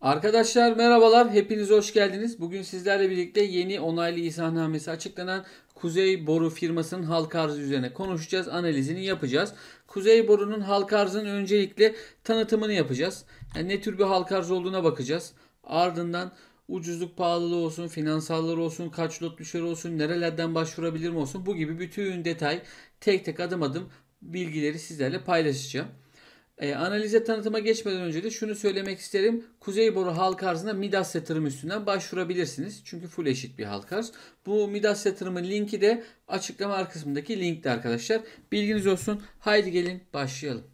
Arkadaşlar merhabalar. Hepiniz hoş geldiniz. Bugün sizlerle birlikte yeni onaylı izahnamesi açıklanan Kuzey Boru firmasının halka arzı üzerine konuşacağız, analizini yapacağız. Kuzey Boru'nun halka arzının öncelikle tanıtımını yapacağız. Yani ne tür bir halka arz olduğuna bakacağız. Ardından ucuzluk pahalılığı olsun, finansallar olsun, kaç lot düşer olsun, nerelerden başvurabilirim olsun bu gibi bütün detay tek tek adım adım bilgileri sizlerle paylaşacağım. E, analize tanıtıma geçmeden önce de şunu söylemek isterim. Kuzey boru halk arzına Midas yatırım üstünden başvurabilirsiniz. Çünkü full eşit bir halk arz. Bu Midas yatırımın linki de açıklama kısmındaki linkte arkadaşlar. Bilginiz olsun. Haydi gelin başlayalım.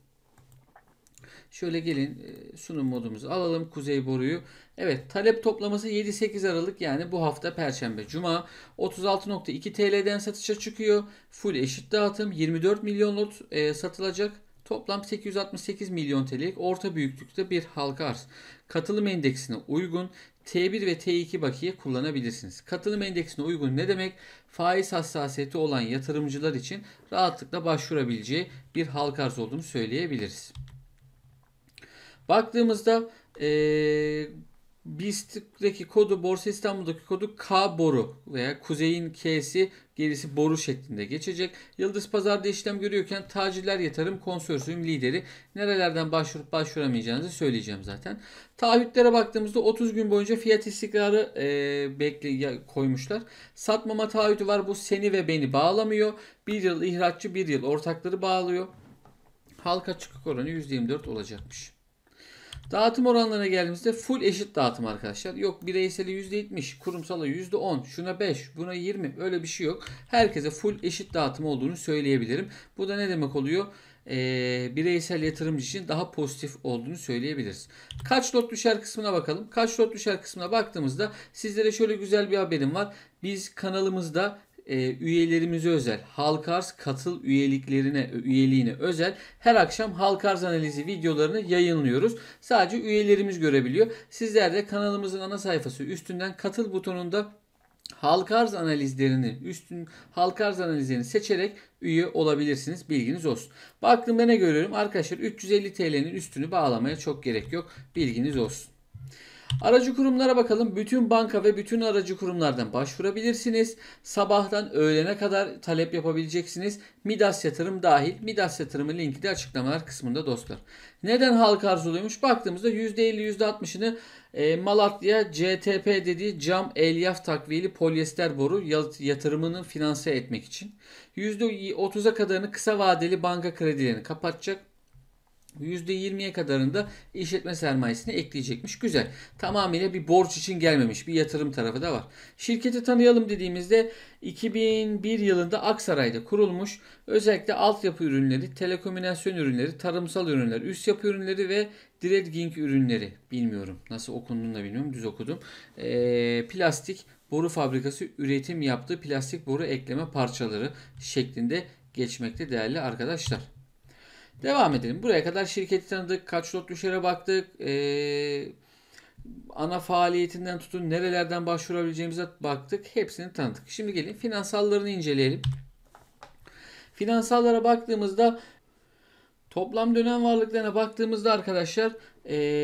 Şöyle gelin e, sunum modumuzu alalım. Kuzey boruyu. Evet talep toplaması 7-8 Aralık yani bu hafta Perşembe Cuma 36.2 TL'den satışa çıkıyor. Full eşit dağıtım 24 milyon lot e, satılacak. Toplam 868 milyon TL'lik orta büyüklükte bir halka arz. Katılım endeksine uygun T1 ve T2 bakiye kullanabilirsiniz. Katılım endeksine uygun ne demek? Faiz hassasiyeti olan yatırımcılar için rahatlıkla başvurabileceği bir halka arz olduğunu söyleyebiliriz. Baktığımızda ee, BIST'teki kodu Borsa İstanbul'daki kodu K boru veya kuzeyin K'si gerisi boru şeklinde geçecek. Yıldız pazarda işlem görüyorken Tacirler Yatırım Konsorsiyum lideri nerelerden başvurup başvuramayacağınızı söyleyeceğim zaten. Taahhütlere baktığımızda 30 gün boyunca fiyat istikrarı e, bekle koymuşlar. Satmama taahhütü var bu seni ve beni bağlamıyor. Bir yıl ihraççı bir yıl ortakları bağlıyor. Halka çıkık oranı %24 olacakmış. Dağıtım oranlarına geldiğimizde full eşit dağıtım arkadaşlar. Yok bireyseli %70, kurumsala %10, şuna 5, buna 20 öyle bir şey yok. Herkese full eşit dağıtım olduğunu söyleyebilirim. Bu da ne demek oluyor? e, bireysel yatırımcı için daha pozitif olduğunu söyleyebiliriz. Kaç lot düşer kısmına bakalım. Kaç lot düşer kısmına baktığımızda sizlere şöyle güzel bir haberim var. Biz kanalımızda e, üyelerimize özel Halkars katıl üyeliklerine üyeliğine özel her akşam Halkars analizi videolarını yayınlıyoruz. Sadece üyelerimiz görebiliyor. Sizler de kanalımızın ana sayfası üstünden katıl butonunda halk arz analizlerini üstün halk arz analizlerini seçerek üye olabilirsiniz. Bilginiz olsun. Baktığımda ne görüyorum? Arkadaşlar 350 TL'nin üstünü bağlamaya çok gerek yok. Bilginiz olsun. Aracı kurumlara bakalım. Bütün banka ve bütün aracı kurumlardan başvurabilirsiniz. Sabahtan öğlene kadar talep yapabileceksiniz. Midas yatırım dahil. Midas yatırımın linki de açıklamalar kısmında dostlar. Neden halk arzuluymuş? Baktığımızda %50-%60'ını e, Malatya CTP dediği cam elyaf takviyeli polyester boru yatırımını finanse etmek için. %30'a kadarını kısa vadeli banka kredilerini kapatacak. %20'ye kadarında işletme sermayesini ekleyecekmiş. Güzel. Tamamıyla bir borç için gelmemiş. Bir yatırım tarafı da var. Şirketi tanıyalım dediğimizde 2001 yılında Aksaray'da kurulmuş. Özellikle altyapı ürünleri, telekomünasyon ürünleri, tarımsal ürünler, üst yapı ürünleri ve dredging ürünleri. Bilmiyorum. Nasıl okunduğunu da bilmiyorum. Düz okudum. Ee, plastik boru fabrikası üretim yaptığı plastik boru ekleme parçaları şeklinde geçmekte değerli arkadaşlar. Devam edelim. Buraya kadar şirketi tanıdık. Kaç lot düşere baktık. Ee, ana faaliyetinden tutun nerelerden başvurabileceğimize baktık. Hepsini tanıdık. Şimdi gelin finansallarını inceleyelim. Finansallara baktığımızda Toplam dönem varlıklarına baktığımızda arkadaşlar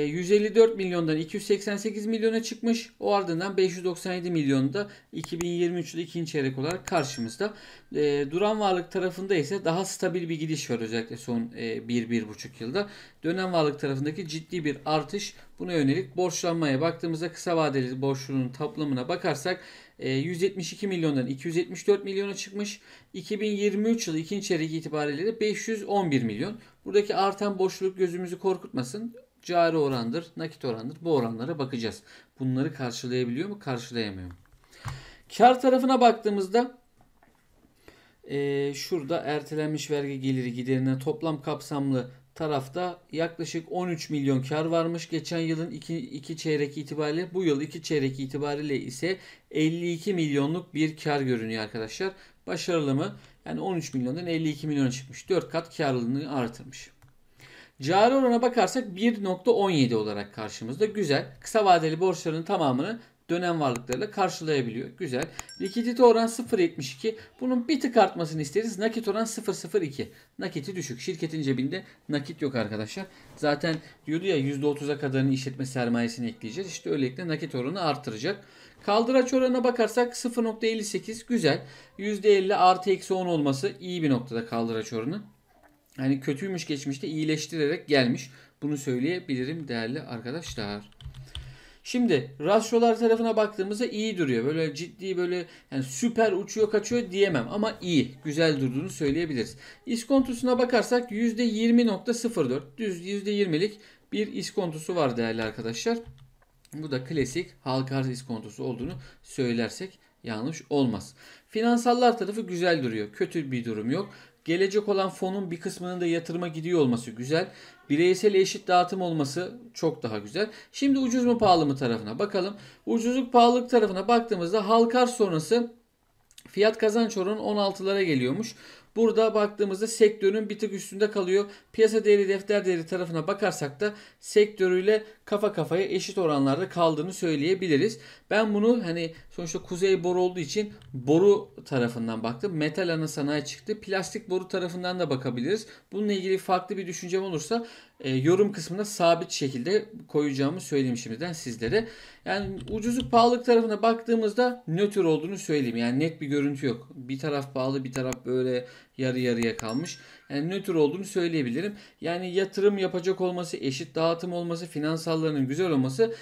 154 e, milyondan 288 milyona çıkmış. O ardından 597 milyon da 2023'te ikinci çeyrek olarak karşımızda. E, duran varlık tarafında ise daha stabil bir gidiş var özellikle son 1-1,5 e, yılda. Dönem varlık tarafındaki ciddi bir artış. Buna yönelik borçlanmaya baktığımızda kısa vadeli borçluluğun toplamına bakarsak 172 ee, milyondan 274 milyona çıkmış. 2023 yılı ikinci çeyrek itibariyle de 511 milyon. Buradaki artan boşluk gözümüzü korkutmasın. Cari orandır, nakit orandır. Bu oranlara bakacağız. Bunları karşılayabiliyor mu? Karşılayamıyor mu? Kar tarafına baktığımızda e, şurada ertelenmiş vergi geliri giderine toplam kapsamlı tarafta yaklaşık 13 milyon kar varmış. Geçen yılın 2, 2 çeyrek itibariyle bu yıl 2 çeyrek itibariyle ise 52 milyonluk bir kar görünüyor arkadaşlar. Başarılı mı? Yani 13 milyondan 52 milyona çıkmış. 4 kat karlılığını artırmış. Cari orana bakarsak 1.17 olarak karşımızda. Güzel. Kısa vadeli borçların tamamını dönem varlıklarıyla karşılayabiliyor. Güzel. Likidite oran 0.72. Bunun bir tık artmasını isteriz. Nakit oran 0.02. Nakiti düşük. Şirketin cebinde nakit yok arkadaşlar. Zaten diyordu ya %30'a kadarını işletme sermayesini ekleyeceğiz. İşte öylelikle nakit oranı artıracak. Kaldıraç oranına bakarsak 0.58 güzel. %50 artı eksi 10 olması iyi bir noktada kaldıraç oranı. Hani kötüymüş geçmişte iyileştirerek gelmiş. Bunu söyleyebilirim değerli arkadaşlar. Şimdi rasyolar tarafına baktığımızda iyi duruyor. Böyle ciddi böyle yani süper uçuyor kaçıyor diyemem ama iyi. Güzel durduğunu söyleyebiliriz. İskontosuna bakarsak %20.04 düz %20'lik bir iskontosu var değerli arkadaşlar. Bu da klasik halka arz iskontosu olduğunu söylersek yanlış olmaz. Finansallar tarafı güzel duruyor. Kötü bir durum yok. Gelecek olan fonun bir kısmının da yatırıma gidiyor olması güzel. Bireysel eşit dağıtım olması çok daha güzel. Şimdi ucuz mu pahalı mı tarafına bakalım. Ucuzluk pahalılık tarafına baktığımızda halkar sonrası Fiyat kazanç oranı 16'lara geliyormuş. Burada baktığımızda sektörün bir tık üstünde kalıyor. Piyasa değeri defter değeri tarafına bakarsak da sektörüyle kafa kafaya eşit oranlarda kaldığını söyleyebiliriz. Ben bunu hani sonuçta kuzey boru olduğu için boru tarafından baktım. Metal ana sanayi çıktı. Plastik boru tarafından da bakabiliriz. Bununla ilgili farklı bir düşüncem olursa e, yorum kısmına sabit şekilde koyacağımı söyleyeyim şimdiden sizlere. Yani ucuzluk pahalılık tarafına baktığımızda nötr olduğunu söyleyeyim. Yani net bir görüntü yok. Bir taraf pahalı bir taraf böyle yarı yarıya kalmış. Yani nötr olduğunu söyleyebilirim. Yani yatırım yapacak olması, eşit dağıtım olması, finansallarının güzel olması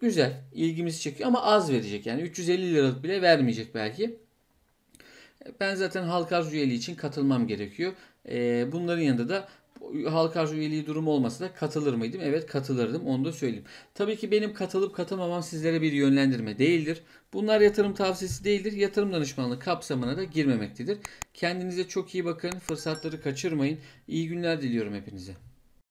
güzel. ilgimizi çekiyor ama az verecek. Yani 350 liralık bile vermeyecek belki. Ben zaten halk arz üyeliği için katılmam gerekiyor. Ee, bunların yanında da halk arz üyeliği durumu olmasa da katılır mıydım? Evet katılırdım onu da söyleyeyim. Tabii ki benim katılıp katılmamam sizlere bir yönlendirme değildir. Bunlar yatırım tavsiyesi değildir. Yatırım danışmanlığı kapsamına da girmemektedir. Kendinize çok iyi bakın. Fırsatları kaçırmayın. İyi günler diliyorum hepinize.